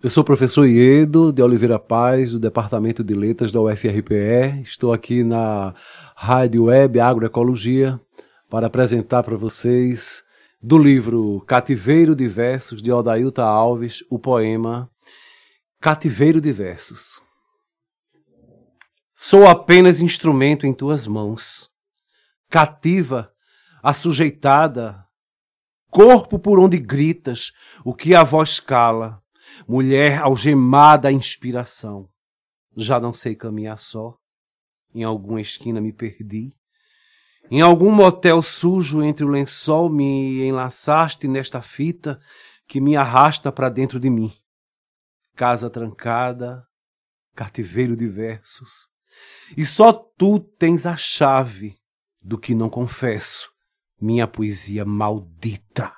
Eu sou o professor Iedo de Oliveira Paz, do Departamento de Letras da UFRPE. Estou aqui na Rádio Web Agroecologia para apresentar para vocês do livro Cativeiro de Versos de Odailta Alves, o poema Cativeiro de Versos. Sou apenas instrumento em tuas mãos, cativa, assujeitada, corpo por onde gritas o que a voz cala, mulher algemada à inspiração. Já não sei caminhar só. Em alguma esquina me perdi. Em algum motel sujo entre o lençol me enlaçaste nesta fita que me arrasta para dentro de mim. Casa trancada, cativeiro de versos. E só tu tens a chave do que não confesso, minha poesia maldita.